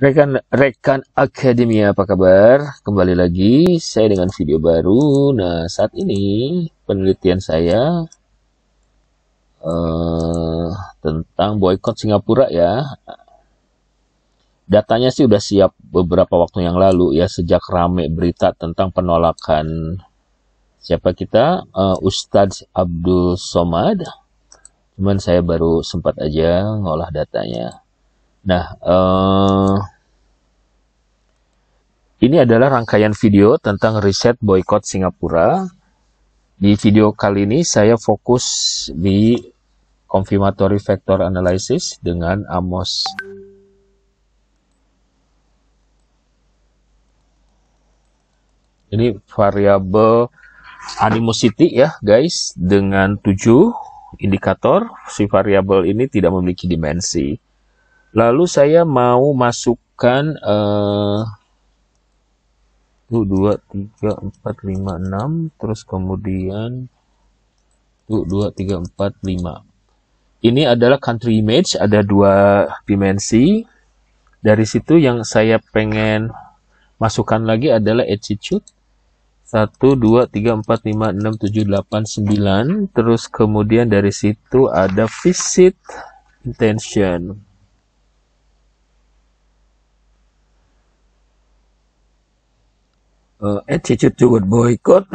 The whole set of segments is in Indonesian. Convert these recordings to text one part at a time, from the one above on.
Rekan rekan akademia apa kabar? Kembali lagi saya dengan video baru. Nah, saat ini penelitian saya uh, tentang boykot Singapura ya. Datanya sih udah siap beberapa waktu yang lalu ya sejak rame berita tentang penolakan siapa kita uh, Ustadz Abdul Somad. Cuman saya baru sempat aja ngolah datanya. Nah, uh, ini adalah rangkaian video tentang riset boykot Singapura. Di video kali ini saya fokus di confirmatory factor analysis dengan Amos ini variabel animosity ya guys dengan 7 indikator si variabel ini tidak memiliki dimensi Lalu saya mau masukkan eh uh, 2 3 4 5 6 terus kemudian tuh 2 3 4 5. Ini adalah country image, ada dua dimensi. Dari situ yang saya pengen masukkan lagi adalah attitude. 1, 2, 3, 4, 5, 6, 7, 8, 9. Terus kemudian dari situ ada visit intention. uh, attitude to boycott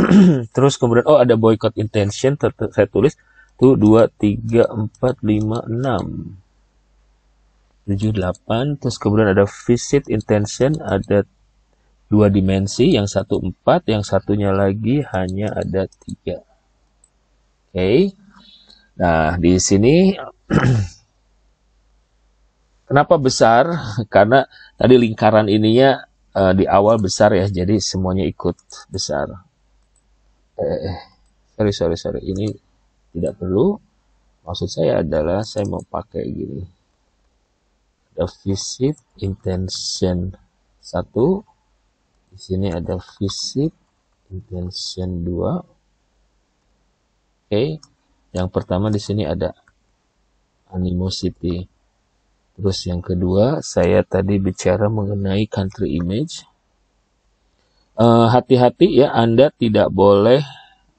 terus kemudian oh ada boycott intention saya tulis tuh dua tiga empat lima enam tujuh delapan terus kemudian ada visit intention ada dua dimensi yang satu empat yang satunya lagi hanya ada tiga oke okay. nah di sini kenapa besar karena tadi lingkaran ininya uh, di awal besar ya, jadi semuanya ikut besar. Eh, eh, sorry sorry sorry, ini tidak perlu. Maksud saya adalah saya mau pakai gini. Ada visit intention satu, di sini ada visit intention dua. Oke, okay. yang pertama di sini ada animosity. Terus yang kedua, saya tadi bicara mengenai country image. Eh, hati-hati uh, ya, Anda tidak boleh,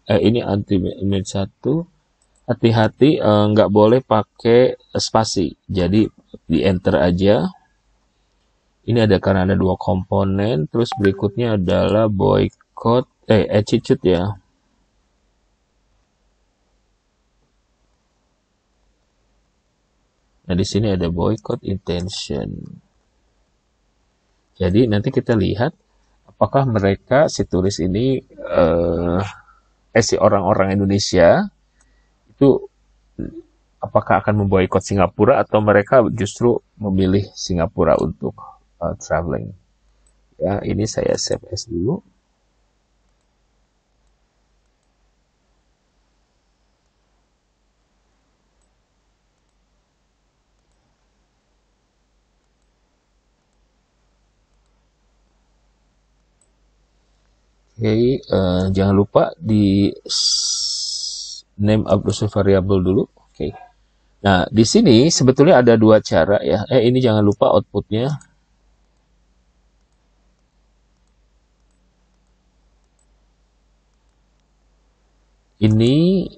eh, ini anti image satu. Hati-hati, uh, nggak boleh pakai spasi. Jadi di enter aja. Ini ada karena ada dua komponen. Terus berikutnya adalah boycott, eh attitude ya Nah, di sini ada boycott intention. Jadi nanti kita lihat apakah mereka si turis ini eh, eh si orang-orang Indonesia itu apakah akan memboikot Singapura atau mereka justru memilih Singapura untuk uh, traveling. Ya, ini saya save as dulu. okay, uh, eh, jangan lupa di name obtrusive variable dulu oke okay. nah di sini sebetulnya ada dua cara ya eh ini jangan lupa outputnya ini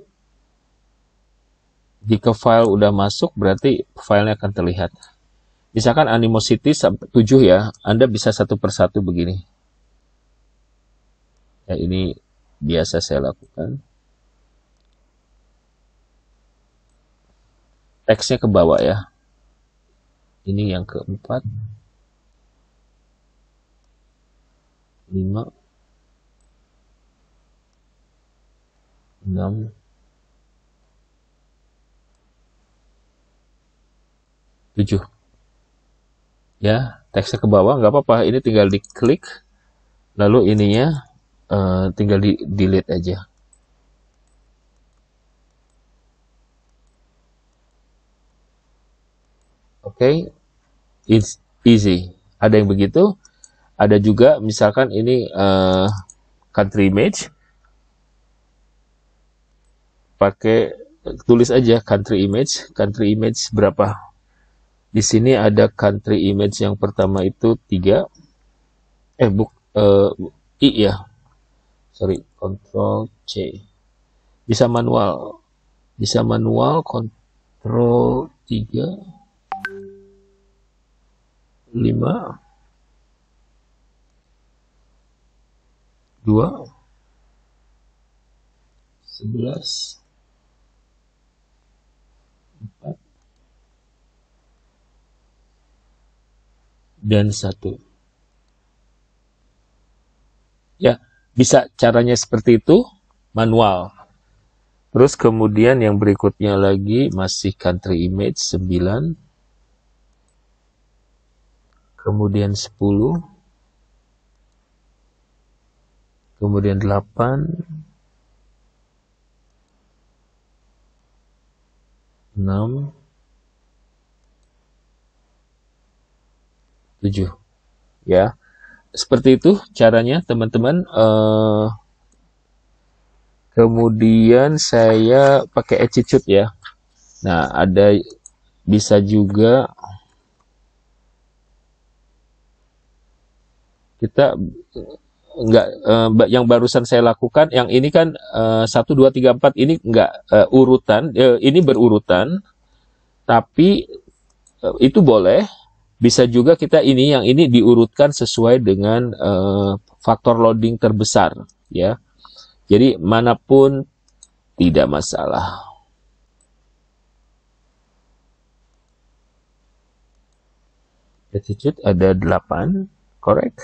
jika file udah masuk berarti filenya akan terlihat misalkan animosity 7 ya Anda bisa satu persatu begini ya ini biasa saya lakukan teksnya ke bawah ya ini yang keempat lima, enam, tujuh. ya teksnya ke bawah nggak apa-apa ini tinggal diklik lalu ininya Eh, tinggal di delete aja oke okay. it's easy ada yang begitu ada juga misalkan ini uh, country image pakai tulis aja country image country image berapa di sini ada country image yang pertama itu tiga eh buk uh, i ya sorry Control C bisa manual bisa manual Control 3 5 2 11 4 dan 1 Bisa caranya seperti itu, manual. Terus kemudian yang berikutnya lagi masih country image 9. Kemudian 10. Kemudian 8. 6 7 ya seperti itu caranya teman-teman uh, kemudian saya pakai attitude ya nah ada bisa juga kita enggak uh, eh, yang barusan saya lakukan yang ini kan eh, satu dua tiga empat ini enggak uh, urutan uh, ini berurutan tapi itu boleh bisa juga kita ini yang ini diurutkan sesuai dengan uh, faktor loading terbesar ya. Jadi manapun tidak masalah. Attitude ada 8, correct?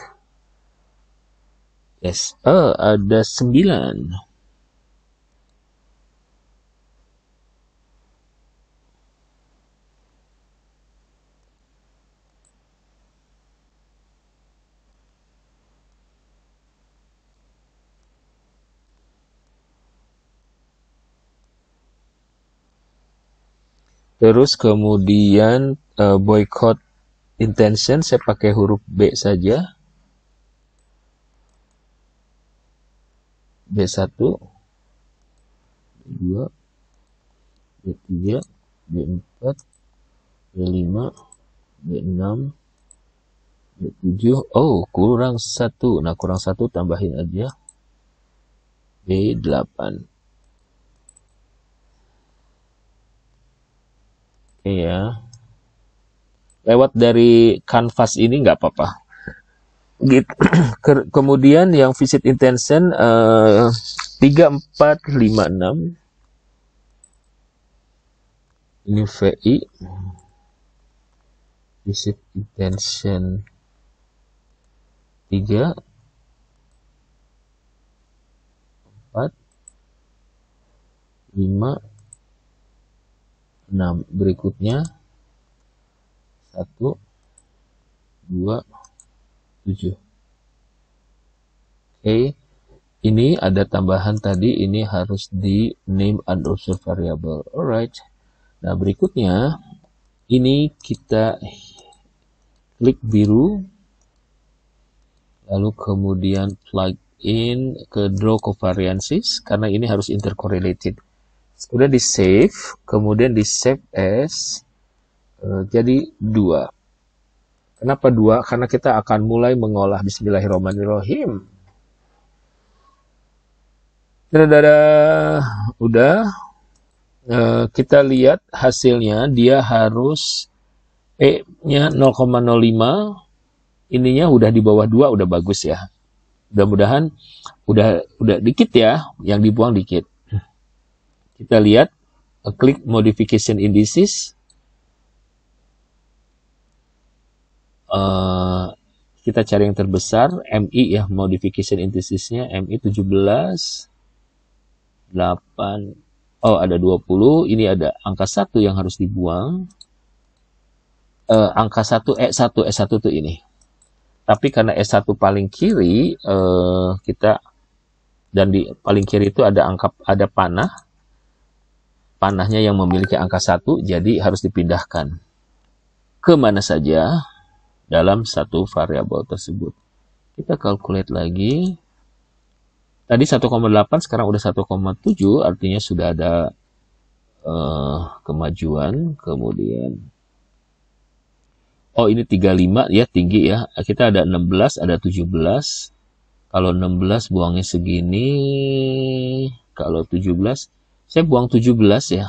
Yes. Oh, ada 9. Terus kemudian uh, boycott intention saya pakai huruf B saja. B1 B2 B3 B4 B5 B6 B7 oh kurang satu nah kurang satu tambahin aja B8 Iya. Lewat dari kanvas ini nggak apa-apa. Gitu. Ke kemudian yang visit intention eh, tiga empat lima enam Ini VI. Visit intention 3. 4. 5. Nah, berikutnya 1 2 7. Oke. Ini ada tambahan tadi, ini harus di name and observe variable. Alright. Nah, berikutnya ini kita klik biru lalu kemudian plug in ke draw covariances karena ini harus intercorrelated kemudian di save kemudian di save as eh, jadi dua kenapa dua karena kita akan mulai mengolah Bismillahirrahmanirrahim Dada, udah eh, kita lihat hasilnya dia harus E-nya 0,05 ininya udah di bawah dua, udah bagus ya mudah-mudahan udah udah dikit ya yang dibuang dikit kita lihat, klik modification indices. Uh, kita cari yang terbesar, MI ya, modification indicesnya, MI 17, 8, oh ada 20, ini ada angka 1 yang harus dibuang. Uh, angka 1, E1, E1 itu ini. Tapi karena eh, S1 paling kiri, eh, kita dan di paling kiri itu ada angka ada panah panahnya yang memiliki angka satu jadi harus dipindahkan kemana saja dalam satu variabel tersebut. Kita calculate lagi. Tadi 1,8 sekarang udah 1,7 artinya sudah ada uh, kemajuan. Kemudian Oh ini 35 ya tinggi ya. Kita ada 16, ada 17. Kalau 16 buangnya segini, kalau 17 saya buang 17 ya.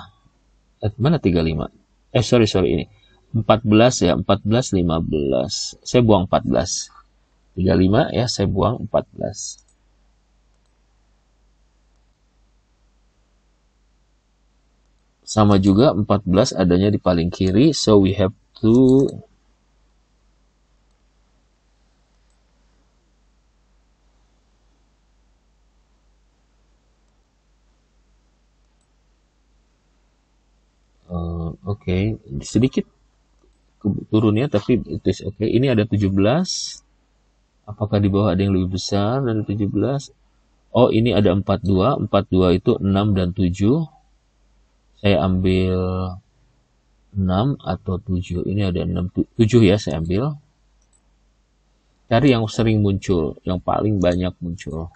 Eh, mana 35? Eh, sorry, sorry ini. 14 ya, 14, 15. Saya buang 14. 35 ya, saya buang 14. Sama juga 14 adanya di paling kiri, so we have to sedikit turunnya tapi itu oke okay. ini ada 17 apakah di bawah ada yang lebih besar dari 17 oh ini ada 42 42 itu 6 dan 7 saya ambil 6 atau 7 ini ada 6 7 ya saya ambil cari yang sering muncul yang paling banyak muncul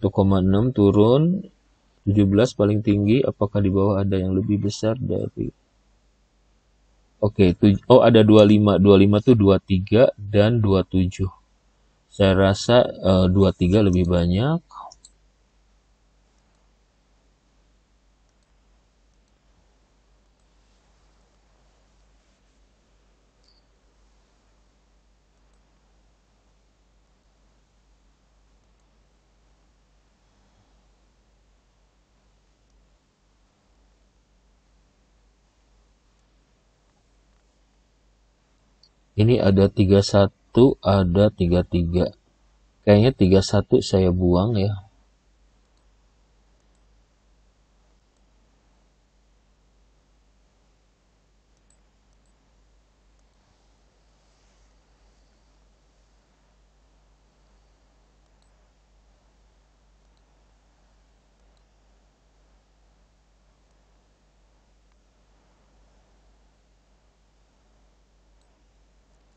1,6 turun 17 paling tinggi apakah di bawah ada yang lebih besar dari Oke, okay, oh ada 25, 25 itu 23 dan 27. Saya rasa uh, eh, 23 lebih banyak. ini ada 31 ada 33 kayaknya 31 saya buang ya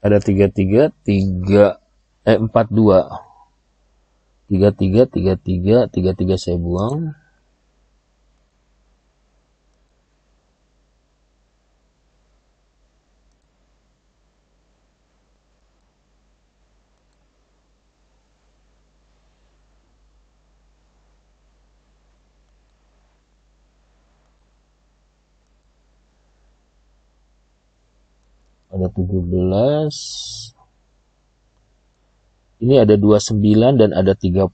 ada 33 3 eh 42 33 33 33 saya buang ada 17 ini ada 29 dan ada 30 29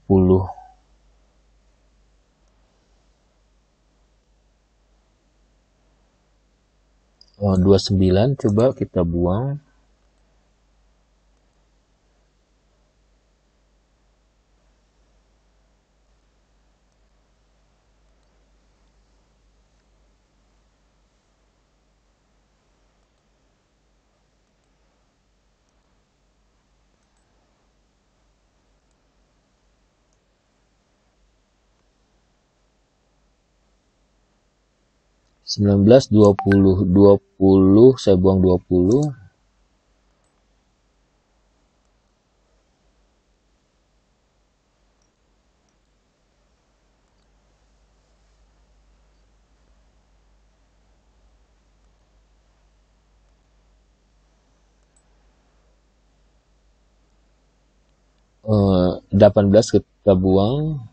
coba kita buang 19 20 20 saya buang 20 18 eh, kita buang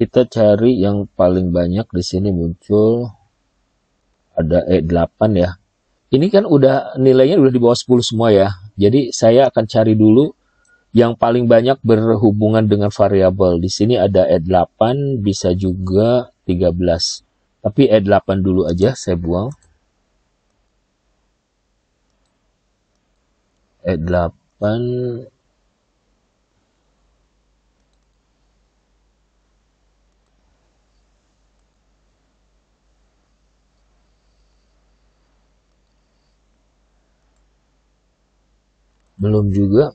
kita cari yang paling banyak di sini muncul ada E8 ya. Ini kan udah nilainya udah di bawah 10 semua ya. Jadi saya akan cari dulu yang paling banyak berhubungan dengan variabel. Di sini ada E8, bisa juga 13. Tapi E8 dulu aja saya buang. E8 belum juga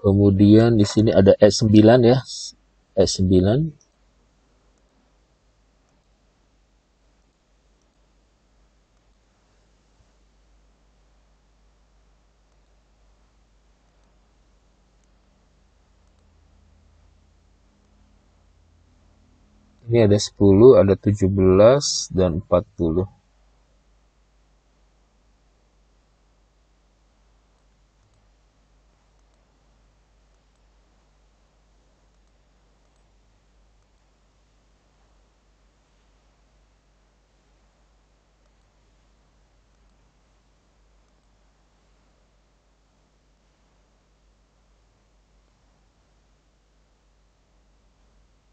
kemudian di sini ada S9 ya S9 ini ada 10, ada 17, dan 40.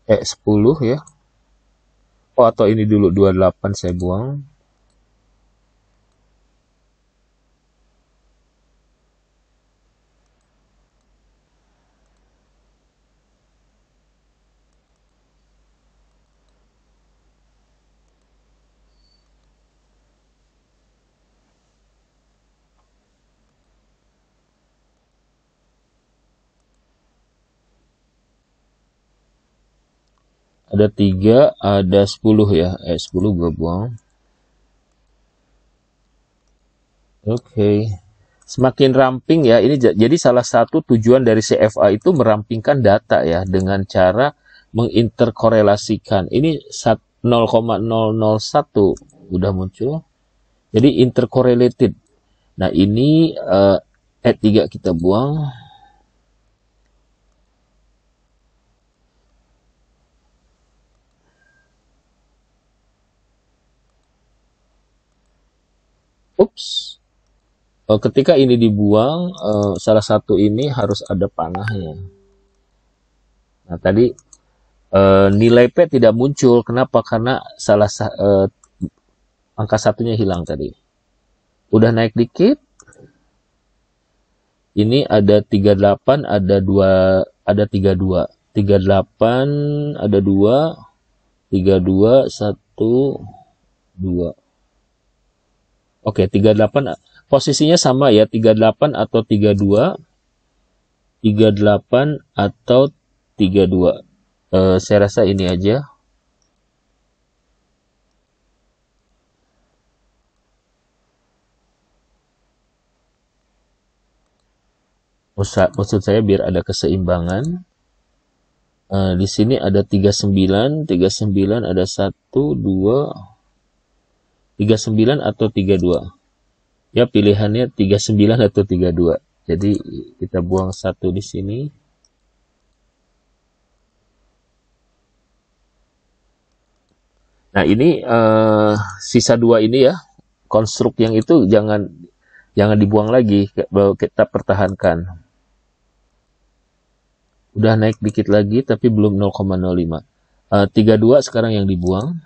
e eh, 10 ya oh atau ini dulu 28 saya buang ada tiga, ada sepuluh ya. Eh, sepuluh gue buang. Oke. Okay. Semakin ramping ya, ini jadi salah satu tujuan dari CFA itu merampingkan data ya dengan cara menginterkorelasikan. Ini 0,001 udah muncul. Jadi intercorrelated. Nah, ini eh, uh, e 3 kita buang. ups eh, ketika ini dibuang eh, salah satu ini harus ada panahnya nah tadi eh, nilai p tidak muncul kenapa karena salah angka satunya hilang tadi udah naik dikit ini ada 38 ada 2 ada 32 38 ada 2 32 1 2 Oke, 38 posisinya sama ya, 38 atau 32. 38 atau 32. Uh, eh, saya rasa ini aja. Maksud saya biar ada keseimbangan. Uh, di sini ada 39, 39 ada 1, 2, 39 atau 32. Ya, pilihannya 39 atau 32. Jadi kita buang satu di sini. Nah, ini uh, sisa dua ini ya. Konstruk yang itu jangan jangan dibuang lagi, kita pertahankan. Udah naik dikit lagi tapi belum 0,05. Uh, 32 sekarang yang dibuang.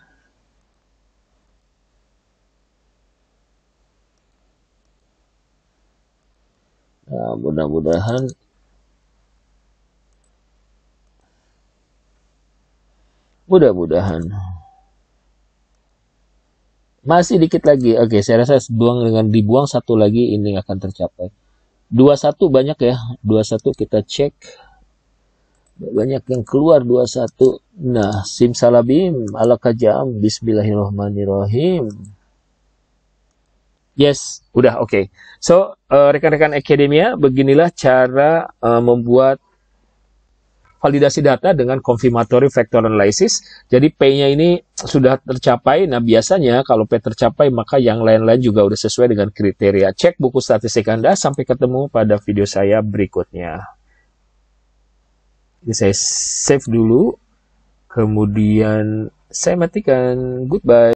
Nah, mudah-mudahan mudah-mudahan masih dikit lagi. Oke, saya rasa buang dengan dibuang satu lagi ini akan tercapai. 21 banyak ya. 21 kita cek. Banyak yang keluar 21. Nah, simsalabim ala kajam bismillahirrahmanirrahim. Yes, udah oke. Okay. So, uh, rekan-rekan akademia, beginilah cara uh, membuat validasi data dengan confirmatory factor analysis. Jadi P-nya ini sudah tercapai. Nah, biasanya kalau P tercapai, maka yang lain-lain juga sudah sesuai dengan kriteria. Cek buku statistik Anda. Sampai ketemu pada video saya berikutnya. Ini saya save dulu. Kemudian saya matikan. Goodbye.